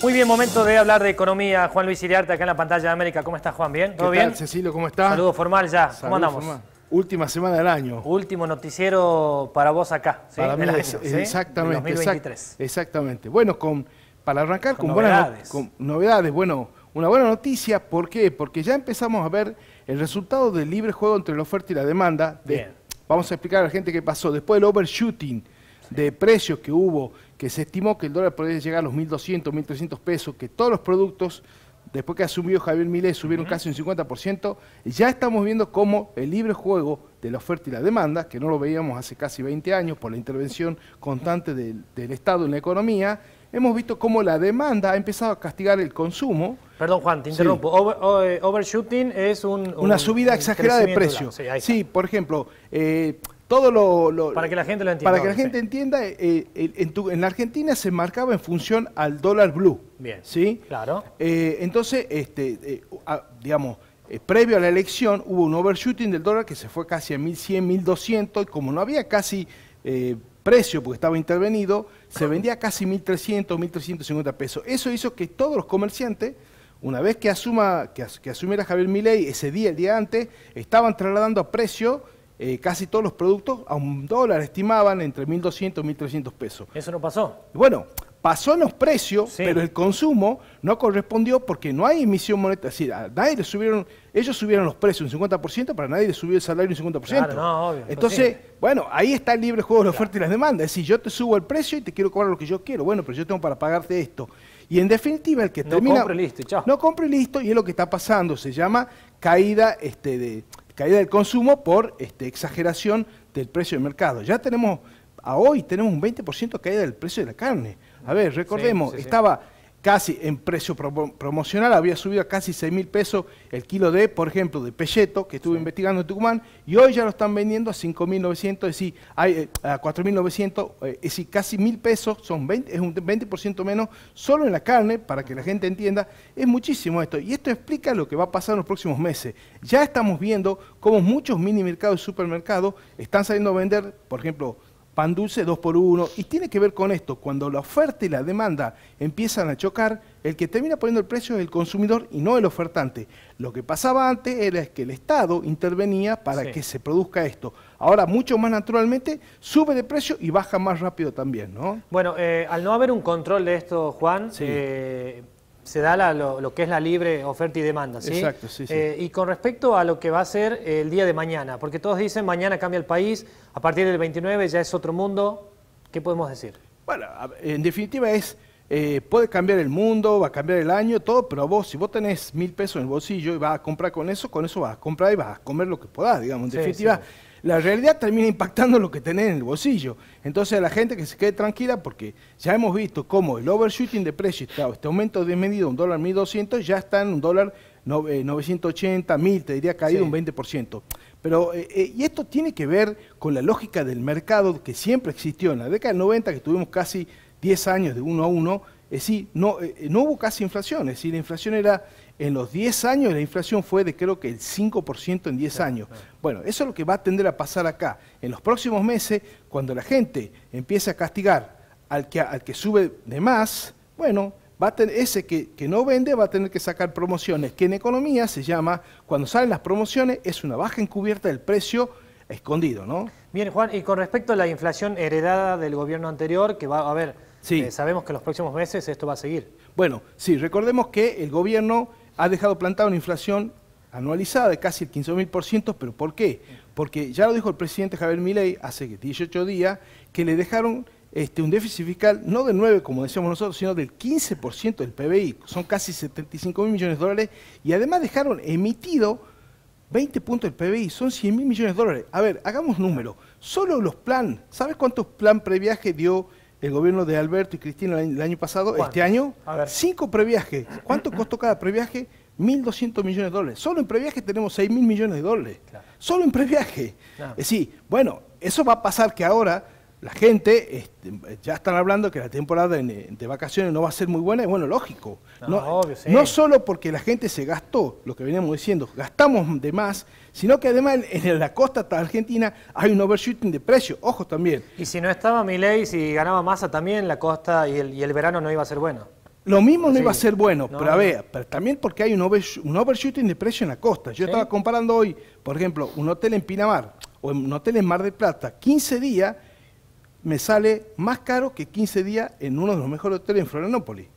Muy bien, momento de hablar de economía. Juan Luis Iriarte, acá en la pantalla de América. ¿Cómo estás, Juan? ¿Bien? ¿Todo ¿Qué bien? Tal, Cecilio, ¿cómo estás? Saludo formal ya. ¿Cómo andamos? Última semana del año. Último noticiero para vos acá. Para mí, exactamente. 2023. exactamente. Bueno, para arrancar con, buenas con novedades. Bueno, una buena noticia. ¿Por qué? Porque ya empezamos a ver el resultado del libre juego entre la oferta y la demanda. bien. Vamos a explicar a la gente qué pasó. Después del overshooting de precios que hubo que se estimó que el dólar podría llegar a los 1.200, 1.300 pesos, que todos los productos, después que asumió Javier Milei, subieron casi un 50%, ya estamos viendo cómo el libre juego de la oferta y la demanda, que no lo veíamos hace casi 20 años por la intervención constante del, Estado en la economía, hemos visto cómo la demanda ha empezado a castigar el consumo. Perdón, Juan, te interrumpo. overshooting es un, Una subida exagerada de precios. Sí, por ejemplo... Eh, lo, para que la gente lo entienda. Para que la gente entienda, eh, eh, en, la Argentina se marcaba en función al dólar blue. Bien. ¿Sí? Claro. Eh, entonces, este, digamos, previo a la elección hubo un overshooting del dólar que se fue casi a 1100, 1200, y como no había casi precio porque estaba intervenido, se vendía casi 1300, 1350 pesos. Eso hizo que todos los comerciantes una vez que asuma que, asumiera Javier Milei ese día, el día antes, estaban trasladando a precio eh, casi todos los productos a un dólar, estimaban entre 1.200 y 1.300 pesos. Eso no pasó. Bueno, pasó en los precios, pero el consumo no correspondió porque no hay emisión monetaria. Es decir, nadie le subieron, ellos subieron los precios un 50%, para nadie le subió el salario un 50%. Claro, no, obvio, Entonces, bueno, ahí está el libre juego de la oferta y las demandas. Es decir, yo te subo el precio y te quiero cobrar lo que yo quiero. Bueno, pero yo tengo para pagarte esto. Y en definitiva, el que termina. No compre listo, chao. No compre listo, y es lo que está pasando. Se llama caída este, de caída del consumo por este, exageración del precio del mercado. Ya tenemos, a hoy tenemos un 20% caída del precio de la carne. A ver, recordemos, estaba casi en precio promocional, había subido a casi 6 mil pesos el kilo de, por ejemplo, de pelleto, que estuve investigando en Tucumán, y hoy ya lo están vendiendo a mil 5.900, es decir, hay, eh, a 4.900, eh, es decir, casi mil pesos, son es un 20% menos solo en la carne, para que la gente entienda, es muchísimo esto, y esto explica lo que va a pasar en los próximos meses. Ya estamos viendo cómo muchos mini mercados y supermercados están saliendo a vender, por ejemplo, pan dulce 2 por 1 y tiene que ver con esto, cuando la oferta y la demanda empiezan a chocar, el que termina poniendo el precio es el consumidor y no el ofertante. Lo que pasaba antes era que el Estado intervenía para que se produzca esto. Ahora, mucho más naturalmente, sube de precio y baja más rápido también, ¿no? Bueno, eh, al no haber un control de esto, Juan, eh, se da lo, que es la libre oferta y demanda. ¿sí? Exacto, sí, sí. Eh, y con respecto a lo que va a ser el día de mañana, porque todos dicen mañana cambia el país, a partir del 29 ya es otro mundo, ¿qué podemos decir? Bueno, en definitiva es eh, puede cambiar el mundo, va a cambiar el año, todo, pero vos, si vos tenés mil pesos en el bolsillo y vas a comprar con eso, con eso vas a comprar y vas a comer lo que podás, digamos. En definitiva, la realidad termina impactando lo que tenés en el bolsillo. Entonces, a la gente que se quede tranquila, porque ya hemos visto cómo el overshooting de precios, este aumento desmedido, un dólar 1200, ya está en un dólar 980, eh, mil te diría caído un 20%. Pero, eh, y esto tiene que ver con la lógica del mercado que siempre existió en la década del 90, que tuvimos casi 10 años de uno a uno, es decir, no, eh, eh, no hubo casi inflación, es decir, la inflación era, en los 10 años la inflación fue de creo que el 5% en 10 años. Bueno, eso es lo que va a tender a pasar acá. En los próximos meses, cuando la gente empiece a castigar al que, al que sube de más, bueno, va a tener, ese que, que, no vende va a tener que sacar promociones, que en economía se llama, cuando salen las promociones, es una baja encubierta del precio escondido, ¿no? Bien, Juan, y con respecto a la inflación heredada del gobierno anterior, que va a haber eh, sabemos que en los próximos meses esto va a seguir. Bueno, sí, recordemos que el gobierno ha dejado plantada una inflación anualizada de casi el 15.000%, pero ¿por qué? Porque ya lo dijo el presidente Javier Milei hace 18 días, que le dejaron este, un déficit fiscal no de 9, como decíamos nosotros, sino del 15% del PBI, son casi 75 mil millones de dólares, y además dejaron emitido 20 puntos del PBI, son 100 mil millones de dólares. A ver, hagamos números. Solo los plan, ¿sabes cuántos plan previaje dio el gobierno de Alberto y Cristina el año pasado, este año, cinco previajes. ¿Cuánto costó cada previaje? 1.200 millones de dólares. Solo en previaje tenemos 6.000 millones de dólares. Solo en previaje. Es decir, bueno, eso va a pasar que ahora la gente este, ya están hablando que la temporada de, vacaciones no va a ser muy buena, Es bueno, lógico. No, solo porque la gente se gastó, lo que veníamos diciendo, gastamos de más, sino que además en, la costa argentina hay un overshooting de precios, ojo también. Y si no estaba Milei, si ganaba masa también, la costa y el, verano no iba a ser bueno. Lo mismo no iba a ser bueno, pero a ver, pero también porque hay un, overshooting de precio en la costa. Yo estaba comparando hoy, por ejemplo, un hotel en Pinamar o un hotel en Mar de Plata, 15 días me sale más caro que 15 días en uno de los mejores hoteles en Florianópolis.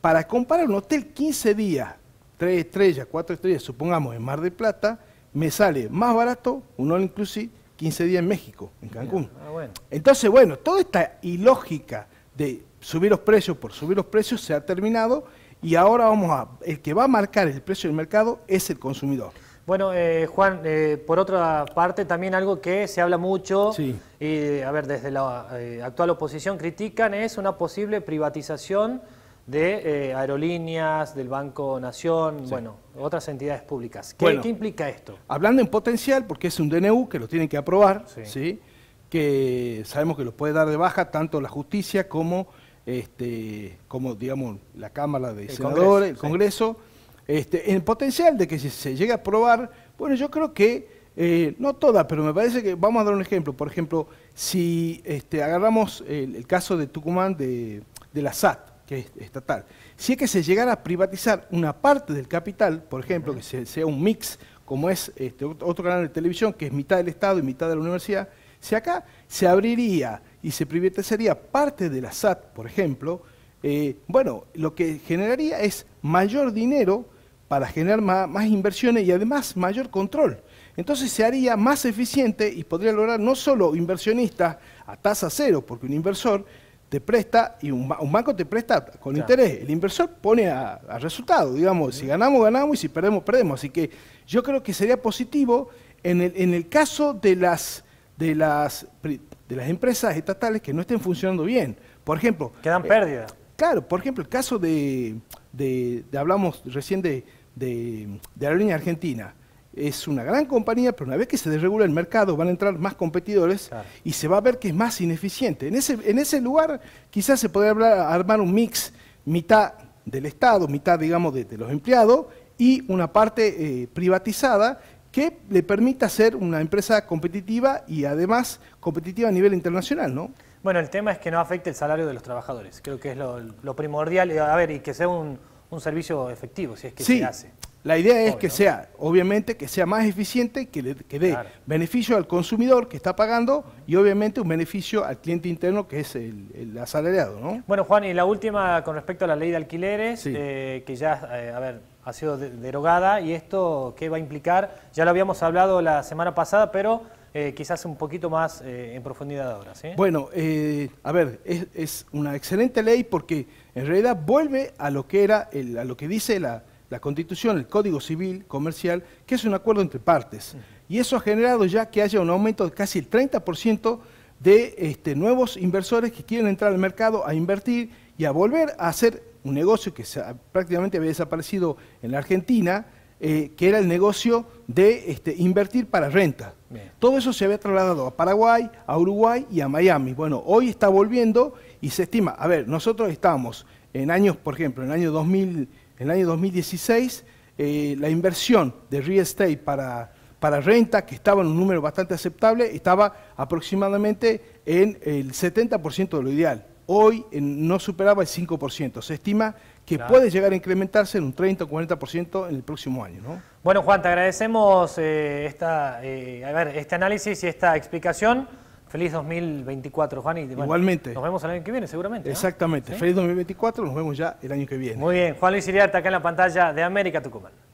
Para comparar un hotel 15 días, 3 estrellas, 4 estrellas, supongamos, en Mar del Plata, me sale más barato un all inclusive 15 días en México, en Cancún. Ah, Entonces, bueno, toda esta ilógica de subir los precios por subir los precios se ha terminado y ahora vamos a, el que va a marcar el precio del mercado es el consumidor. Bueno, eh, Juan, eh, por otra parte, también algo que se habla mucho, y a ver, desde la eh, actual oposición critican es una posible privatización de aerolíneas, del Banco Nación, bueno, otras entidades públicas. ¿Qué, implica esto? Hablando en potencial, porque es un DNU que lo tienen que aprobar, sí. que sabemos que lo puede dar de baja tanto la justicia como, este, como digamos, la Cámara de Senadores, el Congreso este, el potencial de que se llegue a probar, bueno, yo creo que, eh, no toda, pero me parece que, vamos a dar un ejemplo, por ejemplo, si este, agarramos el, caso de Tucumán de, la SAT, que es estatal. Si es que se llegara a privatizar una parte del capital, por ejemplo, que sea un mix, como es este, otro canal de televisión, que es mitad del Estado y mitad de la universidad, si acá se abriría y se privatizaría parte de la SAT, por ejemplo, eh, bueno, lo que generaría es mayor dinero para generar más, inversiones y además mayor control. Entonces se haría más eficiente y podría lograr no solo inversionistas a tasa cero, porque un inversor te presta y un, banco te presta con interés. El inversor pone a, resultado, digamos, si ganamos, ganamos y si perdemos, perdemos. Así que yo creo que sería positivo en el, caso de las, de, las, de las empresas estatales que no estén funcionando bien. Por ejemplo... Quedan eh, pérdidas. claro, por ejemplo, el caso de de, hablamos recién de, de, Aerolínea Argentina, es una gran compañía, pero una vez que se desregula el mercado van a entrar más competidores y se va a ver que es más ineficiente. En ese, en ese lugar quizás se podría hablar, armar un mix, mitad del Estado, mitad, digamos, de, los empleados y una parte eh, privatizada que le permita ser una empresa competitiva y además competitiva a nivel internacional, ¿no? Bueno, el tema es que no afecte el salario de los trabajadores. Creo que es lo, primordial. Eh, a ver, y que sea un, servicio efectivo, si es que se hace. La idea es que sea, obviamente, que sea más eficiente que, le, que dé beneficio al consumidor que está pagando y obviamente un beneficio al cliente interno que es el, asalariado. ¿no? Bueno, Juan, y la última con respecto a la ley de alquileres, eh, que ya, eh, a ver, ha sido derogada y esto qué va a implicar, ya lo habíamos hablado la semana pasada, pero eh, quizás un poquito más eh, en profundidad ahora. ¿sí? Bueno, eh, a ver, es, una excelente ley porque en realidad vuelve a lo que era, a lo que dice la, Constitución, el Código Civil Comercial, que es un acuerdo entre partes. Y eso ha generado ya que haya un aumento de casi el 30% de este, nuevos inversores que quieren entrar al mercado a invertir y a volver a hacer un negocio que prácticamente había desaparecido en la Argentina, eh, que era el negocio de este, invertir para renta. Todo eso se había trasladado a Paraguay, a Uruguay y a Miami. Bueno, hoy está volviendo y se estima, a ver, nosotros estábamos en años, por ejemplo, en el año, 2000, en el 2016, eh, la inversión de real estate para, para renta, que estaba en un número bastante aceptable, estaba aproximadamente en el 70% de lo ideal. Hoy no superaba el 5%. Se estima que puede llegar a incrementarse en un 30 o 40% en el próximo año. ¿no? Bueno, Juan, te agradecemos eh, esta, eh, a ver, este análisis y esta explicación. Feliz 2024, Juan. Igualmente. Nos vemos el año que viene, seguramente. Exactamente. Feliz 2024, nos vemos ya el año que viene. Muy bien. Juan Luis Iriarte, acá en la pantalla de América Tucumán.